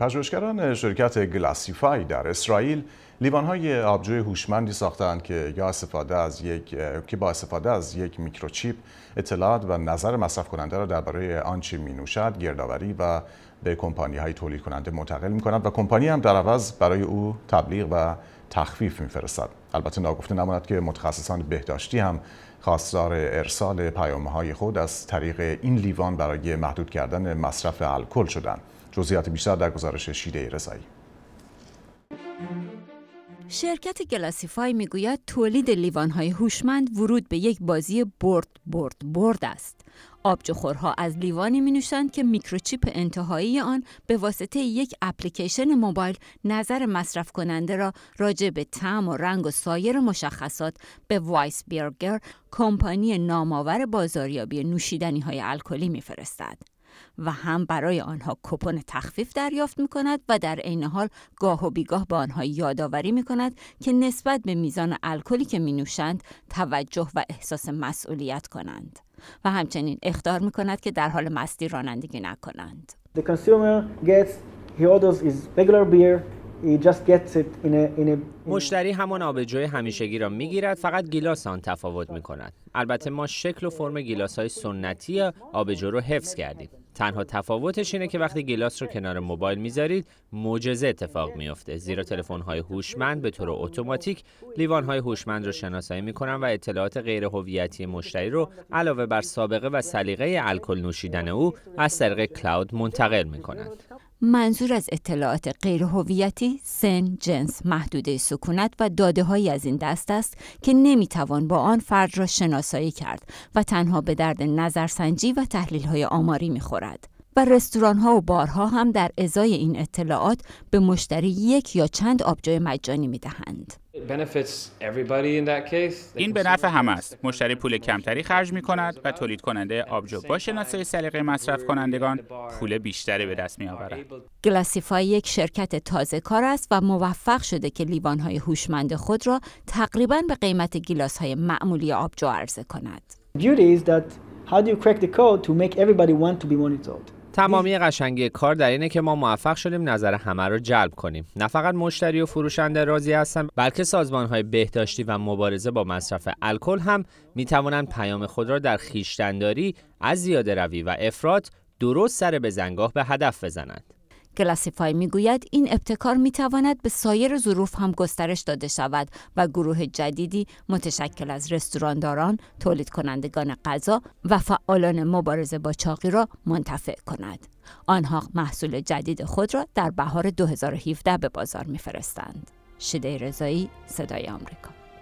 پژوهشگران شرکت گلاسیفای در اسرائیل لیوانهای آبجوی هوشمندی ساختند که یا استفاده از یک که با استفاده از یک میکروچیپ اطلاعات و نظر مصرف کننده را درباره آنچه می نوشد، گردآوری و به کمپانی های تولید کننده منتقل می کند و کمپانی هم در عوض برای او تبلیغ و تخفیف فرستد البته ناگفته نماند که متخصصان بهداشتی هم خواستار ارسال پیامه های خود از طریق این لیوان برای محدود کردن مصرف الکل شدند جزئیات بیشتر در گزارش شیده رسایی شرکت گلاسیفای میگوید تولید لیوان های هوشمند ورود به یک بازی برد برد برد است آبجوخورها از لیوانی می نوشند که میکروچیپ انتهایی آن به واسطه یک اپلیکیشن موبایل نظر مصرف کننده را راجع به طعم و رنگ و سایر مشخصات به وایس بیرگر کمپانی نامآور بازاریابی نوشیدنی های الکلی میفرستد. و هم برای آنها کپون تخفیف دریافت می کند و در عین حال گاه و بیگاه به آنها یادآوری می کند که نسبت به میزان الکلی که می نوشند توجه و احساس مسئولیت کنند. و همچنین اختار می کند که در حال مستی رانندگی نکنند. The consumer gets he orders his regular beer مشتری همان آبجوی همیشگی را میگیرد فقط گیلاس آن تفاوت می کند البته ما شکل و فرم گیلاس های سنتی آبجو رو حفظ کردیم تنها تفاوتش اینه که وقتی گیلاس رو کنار موبایل میذارید معجزه اتفاق میافته زیرا تلفن های هوشمند به طور اتوماتیک لیوان های هوشمند رو شناسایی میکنن و اطلاعات غیر هویتی مشتری رو علاوه بر سابقه و سلیقه الکل نوشیدن او از طریق کلاود منتقل میکنند منظور از اطلاعات غیر سن، جنس، محدوده سکونت و داده های از این دست است که توان با آن فرد را شناسایی کرد و تنها به درد نظرسنجی و تحلیل های آماری میخورد. و رستوران ها و بارها هم در ازای این اطلاعات به مشتری یک یا چند آبجوی مجانی می دهند. این به نفع هم است. مشتری پول کمتری خرج می کند و تولید کننده آبجو با شناسای سلیقه مصرف کنندگان پول بیشتری به دست می آورد. گلاسیفای یک شرکت تازه کار است و موفق شده که های هوشمند خود را تقریبا به قیمت گیلاس های معمولی آبجو عرضه کند. تمامی قشنگی کار در اینه که ما موفق شدیم نظر همه رو جلب کنیم نه فقط مشتری و فروشنده راضی هستن بلکه سازمان های بهداشتی و مبارزه با مصرف الکل هم می توانند پیام خود را در خیشتنداری از زیاده روی و افراد درست سر به زنگاه به هدف بزنند کلاسیفای میگوید این ابتکار میتواند به سایر ظروف هم گسترش داده شود و گروه جدیدی متشکل از رستورانداران، تولید کنندگان غذا و فعالان مبارزه با چاقی را منتفع کند. آنها محصول جدید خود را در بهار 2017 به بازار میفرستند. شده رضایی صدای آمریکا